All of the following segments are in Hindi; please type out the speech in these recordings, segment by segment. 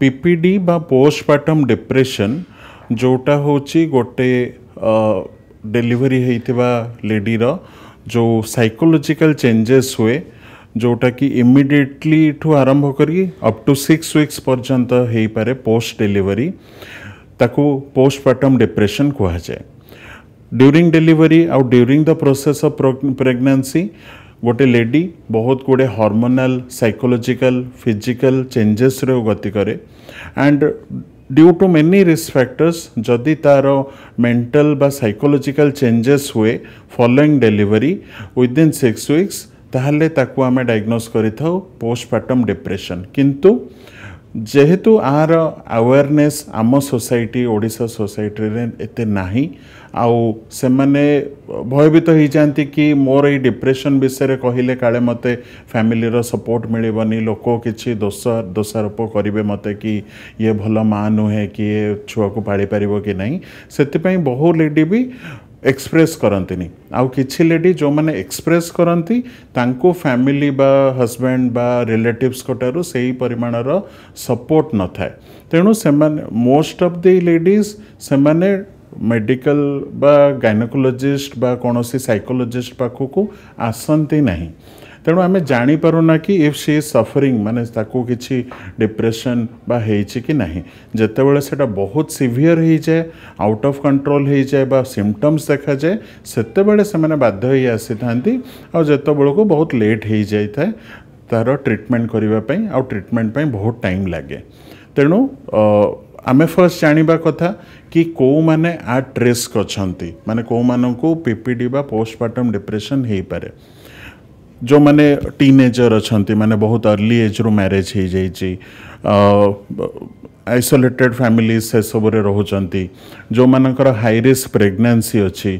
पीपीडी बा पोस्टमार्टम डिप्रेशन जोटा हूँ गोटे डेलीवरी होता लेडीर जो साइकोलॉजिकल चेंजेस हुए जोटा कि इमिडिएटली आरंभ कर अप टू सिक्स विक्स पर्यंत हो पारे पोस्ट डेलीवरी ताको पोस्टमार्टम डिप्रेशन कहा जाए ड्यूरींग डेलीवरी आउ during the process of pregnancy ଗୋଟେ ଲେଡ଼ି ବହୁତ ଗୁଡ଼ିଏ ହର୍ମୋନାଲ୍ ସାଇକୋଲୋଜିକାଲ ଫିଜିକାଲ ଚେଞ୍ଜେସ୍ରେ ଗତି କରେ and due to many risk factors ଯଦି ତା'ର ମେଣ୍ଟାଲ ବା ସାଇକୋଲୋଜିକାଲ ଚେଞ୍ଜେସ୍ ହୁଏ following delivery within six weeks ତାହେଲେ ତାକୁ ଆମେ ଡାଇଗ୍ନୋସ୍ କରିଥାଉ ପୋଷ୍ଟପାର୍ଟମ୍ ଡିପ୍ରେସନ୍ କିନ୍ତୁ जेहेतु आर आवेरने आम सोसाइटी ओडा सोसाइटी एत ना आने भयभीत हो जाती कि मोर डिप्रेशन विषय कहले काले मत फैमिली रो सपोर्ट मिलवन लोक किसी दोष दोषारोप करेंगे मत कि ये भल माँ नुहे कि ये छुआ को पार कि नहीं बहु लेडी भी ଏକ୍ସପ୍ରେସ୍ କରନ୍ତିନି ଆଉ କିଛି ଲେଡ଼ି ଯେଉଁମାନେ ଏକ୍ସପ୍ରେସ୍ କରନ୍ତି ତାଙ୍କୁ ଫ୍ୟାମିଲି ବା ହଜବ୍ୟାଣ୍ଡ ବା ରିଲେଟିଭ୍ସଙ୍କ ଠାରୁ ସେଇ ପରିମାଣର ସପୋର୍ଟ ନଥାଏ ତେଣୁ ସେମାନେ ମୋଷ୍ଟ ଅଫ୍ ଦି ଲେଡ଼ିଜ୍ ସେମାନେ ମେଡ଼ିକାଲ ବା ଗାଇନୋକୋଲୋଜିଷ୍ଟ ବା କୌଣସି ସାଇକୋଲୋଜିଷ୍ଟ ପାଖକୁ ଆସନ୍ତି ନାହିଁ तेणु आम जापरना कि इफ सी सफरी मान कि डिप्रेसन कि ना जितेबाला से बहुत सीभीयर हो जाए आउट अफ कंट्रोल हो जाए सीमटम्स देखा जाए सेत से समय बाध्य आसी था आतु बहुत लेट हो जाए तार ट्रिटमेंट करने ट्रिटमेंट बहुत टाइम लगे तेणु आम फर्स्ट जानवा कथा कि कौ मैने आट अच्छा मानने कौ मानक पीपीडी पोस्टमार्टम डिप्रेसन हो पाए ଯେଉଁମାନେ ଟିନେଜର୍ ଅଛନ୍ତି ମାନେ ବହୁତ ଅର୍ଲି ଏଜ୍ରୁ ମ୍ୟାରେଜ୍ ହେଇଯାଇଛି ଆଇସୋଲେଟେଡ୍ ଫ୍ୟାମିଲିଜ୍ ସେସବୁରେ ରହୁଛନ୍ତି ଯେଉଁମାନଙ୍କର ହାଇ ରିସ୍କ ପ୍ରେଗନାନ୍ସି ଅଛି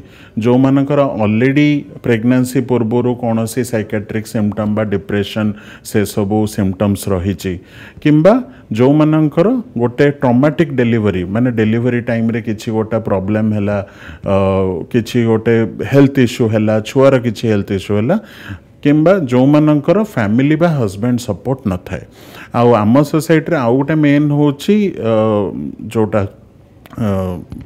ଯେଉଁମାନଙ୍କର ଅଲରେଡ଼ି ପ୍ରେଗନାନ୍ସି ପୂର୍ବରୁ କୌଣସି ସାଇକାଟ୍ରିକ୍ ସିମ୍ପଟମ୍ ବା ଡିପ୍ରେସନ୍ ସେସବୁ ସିମ୍ପଟମ୍ସ ରହିଛି କିମ୍ବା ଯେଉଁମାନଙ୍କର ଗୋଟେ ଟ୍ରମାଟିକ୍ ଡେଲିଭରି ମାନେ ଡେଲିଭରି ଟାଇମ୍ରେ କିଛି ଗୋଟେ ପ୍ରୋବ୍ଲେମ୍ ହେଲା କିଛି ଗୋଟେ ହେଲ୍ଥ ଇସ୍ୟୁ ହେଲା ଛୁଆର କିଛି ହେଲ୍ଥ ଇସ୍ୟୁ ହେଲା कि जो मान फैमिली बा हस्बैंड सपोर्ट न थाए आम सोसाइटी आउ गोटे मेन हूँ जोटा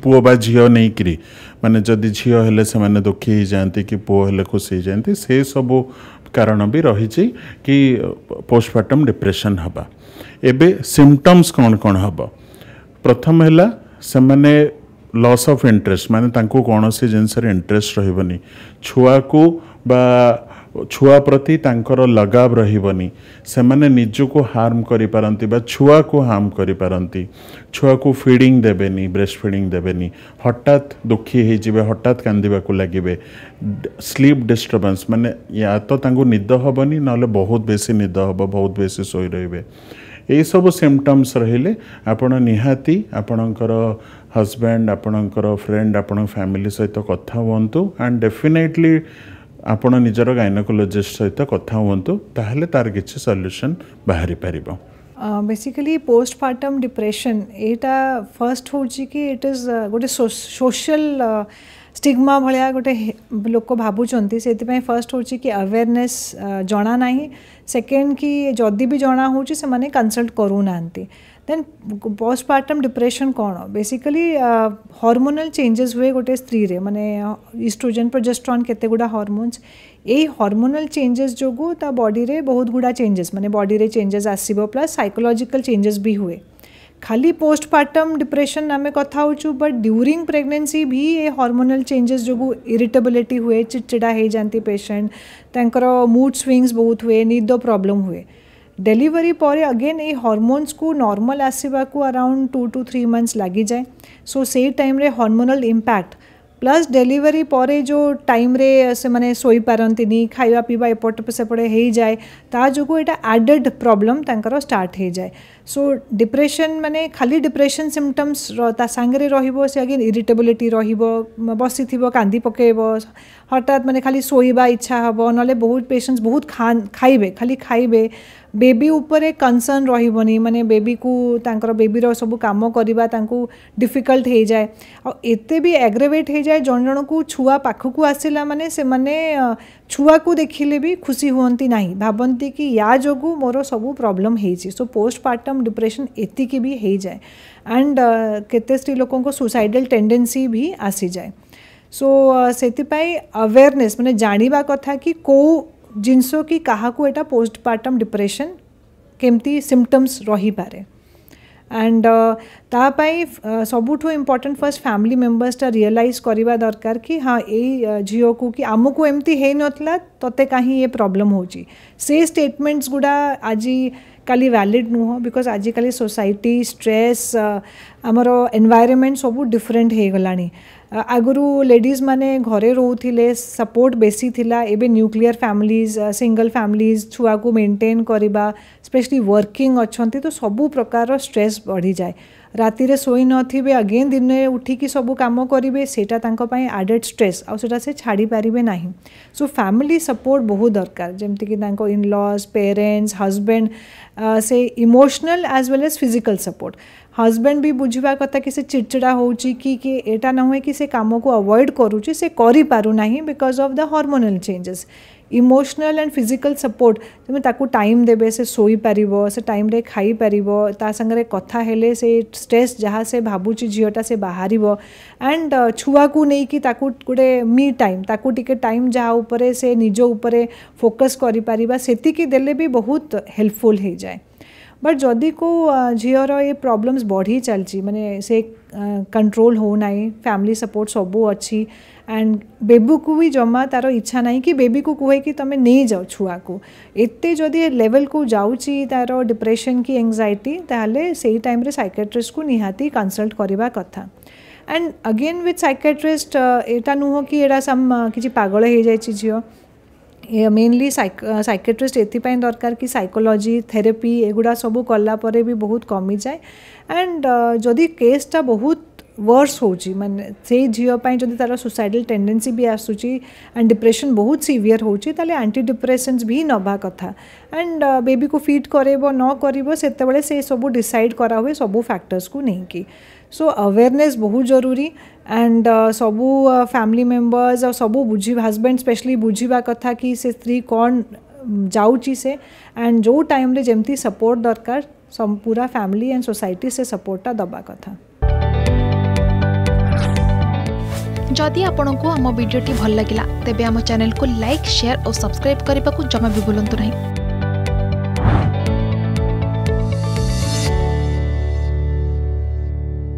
पुओ बा झी नहीं करी माने जदि झी से माने दुखी ही जानती कि पुओ हेले खुशी जानती से सब कारण भी रही कि पोस्टमार्टम डिप्रेशन हाँ एबे सिम्टम्स कौन कौन हम प्रथम है से माने लॉस इंटरेस्ट माने तांको कौन से जिनसर इंटरेस्ट रहिबनी छुआ को छुआ प्रति लगाव रही से मैंने को हार्म करती छुआ को हार्म करती छुआ को फिडिंग देवेनि ब्रेस्ट फिडिंग देवेनि हठात दुखी होते हठात कांदा लगे स्लीप डिस्टर्बेन्स मैंने या तो निद हेनी ना बहुत बेस निद हम बहुत बेस शे ये सब सिमटम्स रे आपति आपणकर हजबैंड आपणकर फ्रेंड आपण फैमिली सहित कथ हूँ एंड डेफिनेटली ଆପଣ ନିଜର ଗାଇନୋକୋଲୋଜିଷ୍ଟ ସହିତ କଥା ହୁଅନ୍ତୁ ତାହେଲେ ତାର କିଛି ସଲ୍ୟୁସନ୍ ବାହାରି ପାରିବ ବେସିକାଲି ପୋଷ୍ଟପାର୍ଟମ୍ ଡିପ୍ରେସନ୍ ଏଇଟା ଫାର୍ଷ୍ଟ ହେଉଛି କି ଇଟ୍ ଇଜ୍ ଗୋଟେ ସୋସିଆଲ स्टिग्मा भाया गोटे लोक भावुंट से फर्स्ट हूँ कि अवेयरनेस जना ना सेकेंड कि जदि भी जना हूँ से मैंने कनसल्ट करूना देन पोस्टमार्टम डिप्रेशन कौन बेसिकली हार्मोनल चेंजेस हुए गोटे स्त्री रे माने इस्ट्रोजेन प्रोजेस्ट्रन के गुडा यही हर्मोनाल चेंजेस जो ता बॉडी रे बहुत गुडा चेंजेस माने बॉडी रे चेंजेस आसीबो प्लस साइकोलॉजिकल चेंजेस भी हुए खाली पोस्टमार्टम डिप्रेशन आम कथा बट ड्यूरिंग प्रेगनेंसी भी ये हार्मोनल चेंजेस जो इरिटेबिलिटी हुए चिड़चिड़ा हो जाती पेशेंट मूड स्विंग्स बहुत हुए निद प्रॉब्लम हुए डेलीवरी पर अगेन ये हरमोनस को नर्माल आसवा को around to two three months लग जाए सो से time hormonal impact plus delivery पर जो टाइम से मैंने शोपारती खावा पीवा एपट सेपटे हो जाए ताजो यहाँ आडेड प्रोब्लम तरह स्टार्ट हो जाए सो डिप्रेसन मानने खाली डिप्रेसन सिमटम्स सांगे रगेन इरीटेबिलिटी रसी थ कांदी पक हठात मानने खाली शोवा इच्छा हे ना बहुत पेसेंट्स बहुत खान खाइबे खाली खाइबे बेबी उपरे कनसर्न रही मानने बेबी को बेबी सब कम करने डिफिकल्ट हो जाए आत एग्रेवेट हो जाए जन जन को छुआ पाखक आसला मानने से मैंने छुआ को देखने भी खुशी हमें ना भावती कि या जो मोर सब प्रोब्लम हो सो पार्ट टर्म डिप्रेशन एति की भी हो जाए एंड uh, केते स्त्री लोकों को सुसाइडल टेंडेंसी भी आसी जाए सो so, uh, से अवेयरनेस मैंने जानवा कथा कि को जिनस कि क्या एटा पोस्टमार्टम डिप्रेशन केमती सिम्पटम्स रही पारे एंड uh, तापाई सबुठ इम्पोर्टेंट फर्स्ट फैमिली मेम्बर्सटा रियलाइज करवा दरकार कि हाँ uh, ये झील को कि आम को एमती है ना तो ते कहीं ये प्रॉब्लम हो से स्टेटमेंट्स गुड़ा आजी ଖାଲି ଭ୍ୟାଲିଡ଼୍ ନୁହଁ ବିକଜ୍ ଆଜିକାଲି ସୋସାଇଟି ଷ୍ଟ୍ରେସ୍ ଆମର ଏନ୍ଭାଇରମେଣ୍ଟ ସବୁ ଡିଫରେଣ୍ଟ ହୋଇଗଲାଣି ଆଗରୁ ଲେଡ଼ିଜ୍ ମାନେ ଘରେ ରହୁଥିଲେ ସପୋର୍ଟ ବେଶୀ ଥିଲା ଏବେ ନ୍ୟୁକ୍ଲିୟର ଫ୍ୟାମିଲିଜ୍ ସିଙ୍ଗଲ୍ ଫ୍ୟାମିଲିଜ୍ ଛୁଆକୁ ମେଣ୍ଟେନ୍ କରିବା ସ୍ପେଶଲି ୱାର୍କିଂ ଅଛନ୍ତି ତ ସବୁ ପ୍ରକାରର ଷ୍ଟ୍ରେସ୍ ବଢ଼ିଯାଏ राति शे अगेन दिन उठिकी सब कम करेंगे सहीटा आडेड स्ट्रेस आटा से छाड़ पारे ना सो फैमिली सपोर्ट बहुत दरकार जमीक इनलज पेरेन्ट्स हजबैंड से emotional as well as physical support husband भी बुझा कथा कि से चिड़चिड़ा हो कि यहाँ नुहे कि से कम को अवॉइड करुच्ची से करना because of the hormonal changes emotional and physical support तुम्हें ताकू टाइम देवे से शोपार से टाइम रे खाई पारी संगरे कथा हेले से स्ट्रेस जहाँ से भावुची झीटा से बाहर एंड छुआ को लेकिन कि गोटे मी टाइम ताकू टाइम जहाँ उपरे से निजो उपरे फोकस कर बहुत हेल्पफुल हो जाए बट जदि को झीर ये प्रॉब्लम्स बढ़ी चलती मैंने से कंट्रोल हो ना फैमिली सपोर्ट सब अच्छी एंड बेबू को भी जमा तार इच्छा ना कि बेबी को कहे कि तुम नहीं जाओ छुआ को एत जदि लेवल को जाऊँ तार डिप्रेशन कि एंगजाइटी तेल से ही टाइम सैकेट्रिस्ट को निहाती कनसल्ट करवा कथ एंड अगेन विथ सैकेट्रिस्ट एटा नुह कि सम किसी पगल हो जाए झील मेनली सैकेट्रिस्ट ଏଥିପାଇଁ दरकार कि सैकोलोजी ଥେରାପି एगुड़ा सब କଲା भी बहुत कमी जाए एंड जदि କେସ୍ଟା बहुत वर्स होने से झीलपाई जब तार सुसाइडाल टेडेन्सी भी आसूँ एंड डिप्रेसन बहुत सिवियर होले आंटी डिप्रेसन्स भी नवा कथा एंड बेबी को फिट कर न कर से सब डिसाइड कराए सब फैक्टर्स को नहीं लेकिन सो अवेयरनेस बहुत जरूरी एंड uh, सबू फैमिली uh, मेम्बर्स और सब बुझ हजबैंड स्पेशली बुझा कथा कि से स्त्री कौन जाऊँगी से एंड जो टाइम रे जमती सपोर्ट दरकार पूरा फैमिली एंड सोसाइटी से सपोर्टा दबा कथा जदि आपण को आम भिडी भल लगा तेब आम चेल्क लाइक सेयार और सब्सक्राइब करने को जमा भी बुलां ना